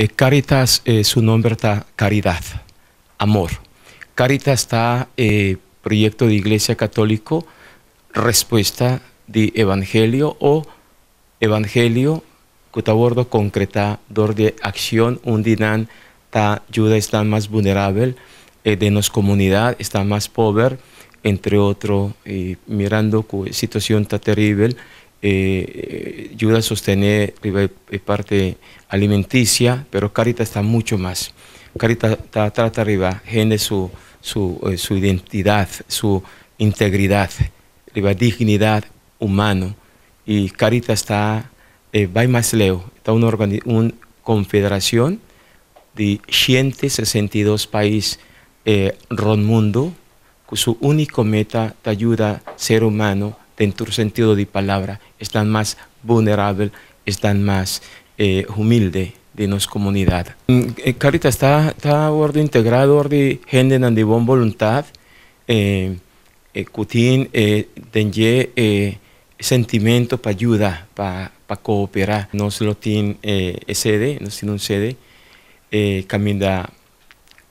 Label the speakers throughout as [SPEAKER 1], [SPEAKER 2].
[SPEAKER 1] Eh, Caritas, eh, su nombre está Caridad, Amor. Caritas está eh, proyecto de Iglesia Católica, respuesta de Evangelio o Evangelio, cutabordo concretador de acción, un la ta ayuda está más vulnerable eh, de nos comunidad, está más pobre, entre otros mirando que situación está terrible ayuda eh, eh, a sostener eh, parte alimenticia, pero Carita está mucho más. Carita trata arriba, genera su, identidad, su integridad, arriba, dignidad humana. Y Carita está, va más leo, está una, confederación de 162 países eh, mundo, con su único meta de ayuda ser humano en tu sentido de palabra, están más vulnerables, están más eh, humildes de nuestra comunidad. Mm, eh, Carita está, está orden integrado, orden gente de buena voluntad, eh, eh, eh sentimiento para ayuda, para cooperar. no solo tiene sede, nos tiene un sede, eh, camina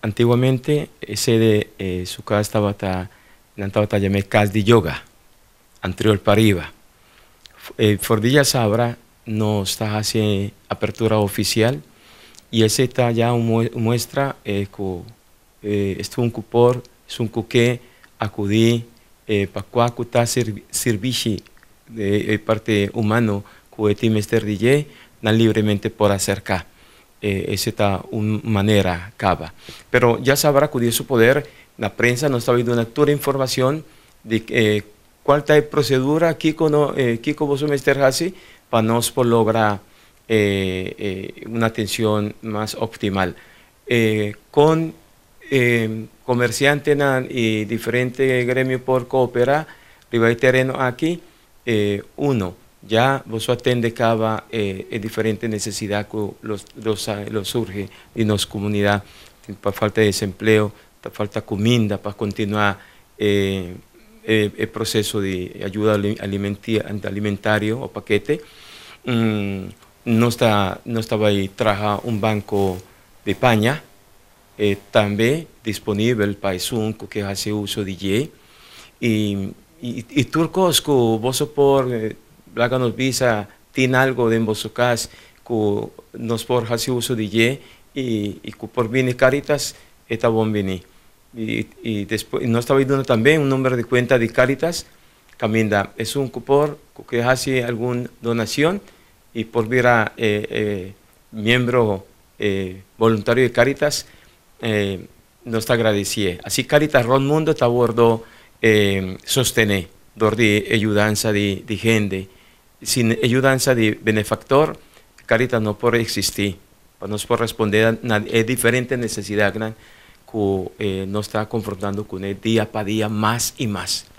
[SPEAKER 1] antiguamente, sede, su casa estaba, llamada casa de yoga anterior para arriba. Eh, Fordilla Sabra no está haciendo apertura oficial y ese está ya muestra que eh, eh, es un cupor, es un cuque, acudí, eh, cuta, está de eh, parte humano, que Mester DJ, libremente por acercar. Eh, esa está una manera cava. Pero ya sabrá acudir su poder, la prensa no está viendo una actual información de que cuál es procedura aquí con eh, Kiko vos para nos lograr una atención más optimal. Eh, con em, comerciantes y diferentes gremios por cooperar, rival terreno aquí, eh, uno, ya vos atende cada eh, diferente necesidad que los, los, los surge en nuestra comunidad, por falta de desempleo, por falta de comida, para continuar. Eh, el proceso de ayuda alimentaria o paquete, mm, no, está, no estaba ahí, traja un banco de paña, eh, también disponible para Sunco que hace uso de Y. Y, y, turcos que vos por, eh, nos visa, tiene algo de embosocas que nos por hace uso de Y y, por bienes caritas, está bon venir. Y, y después, no estaba viendo también un número de cuenta de Caritas, Caminda. Es un cupor que hace alguna donación y por ver eh, eh, miembro eh, voluntario de Caritas, eh, nos está agradecido. Así Caritas Ron Mundo está a bordo sostener, de ayudanza de, gente. Sin ayudanza de benefactor, Caritas no puede existir, pues no puede responder a, diferente necesidad necesidades que eh, nos está confrontando con él día para día más y más.